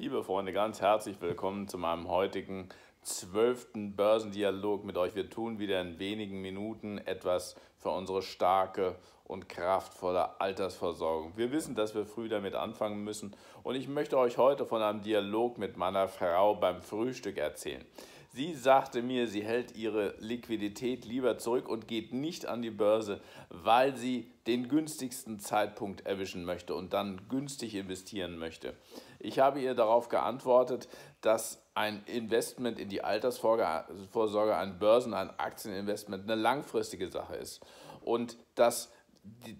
Liebe Freunde, ganz herzlich willkommen zu meinem heutigen zwölften Börsendialog mit euch. Wir tun wieder in wenigen Minuten etwas für unsere starke und kraftvolle Altersversorgung. Wir wissen, dass wir früh damit anfangen müssen und ich möchte euch heute von einem Dialog mit meiner Frau beim Frühstück erzählen. Sie sagte mir, sie hält ihre Liquidität lieber zurück und geht nicht an die Börse, weil sie den günstigsten Zeitpunkt erwischen möchte und dann günstig investieren möchte. Ich habe ihr darauf geantwortet, dass ein Investment in die Altersvorsorge, ein Börsen, ein Aktieninvestment eine langfristige Sache ist und dass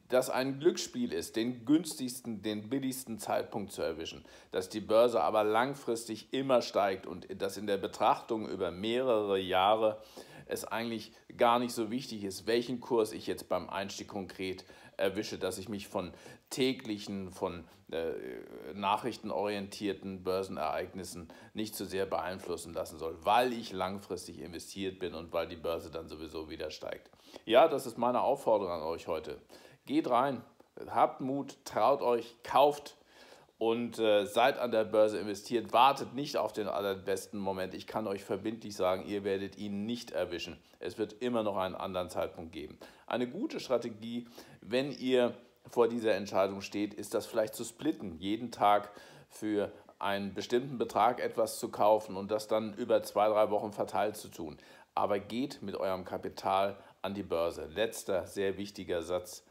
dass ein Glücksspiel ist, den günstigsten, den billigsten Zeitpunkt zu erwischen, dass die Börse aber langfristig immer steigt und dass in der Betrachtung über mehrere Jahre es eigentlich gar nicht so wichtig ist, welchen Kurs ich jetzt beim Einstieg konkret erwische, dass ich mich von täglichen, von äh, nachrichtenorientierten Börsenereignissen nicht zu so sehr beeinflussen lassen soll, weil ich langfristig investiert bin und weil die Börse dann sowieso wieder steigt. Ja, das ist meine Aufforderung an euch heute. Geht rein, habt Mut, traut euch, kauft und äh, seid an der Börse investiert. Wartet nicht auf den allerbesten Moment. Ich kann euch verbindlich sagen, ihr werdet ihn nicht erwischen. Es wird immer noch einen anderen Zeitpunkt geben. Eine gute Strategie, wenn ihr vor dieser Entscheidung steht, ist das vielleicht zu splitten. Jeden Tag für einen bestimmten Betrag etwas zu kaufen und das dann über zwei, drei Wochen verteilt zu tun. Aber geht mit eurem Kapital an die Börse. Letzter sehr wichtiger Satz.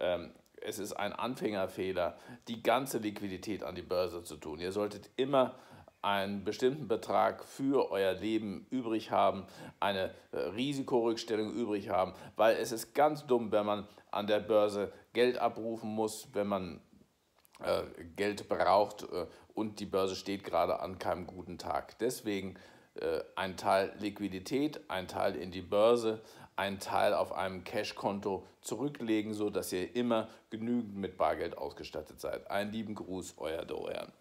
Ähm, es ist ein Anfängerfehler, die ganze Liquidität an die Börse zu tun. Ihr solltet immer einen bestimmten Betrag für euer Leben übrig haben, eine äh, Risikorückstellung übrig haben, weil es ist ganz dumm, wenn man an der Börse Geld abrufen muss, wenn man äh, Geld braucht äh, und die Börse steht gerade an keinem guten Tag. Deswegen äh, ein Teil Liquidität, ein Teil in die Börse, einen Teil auf einem Cash-Konto zurücklegen, sodass ihr immer genügend mit Bargeld ausgestattet seid. Einen lieben Gruß, euer Dorian.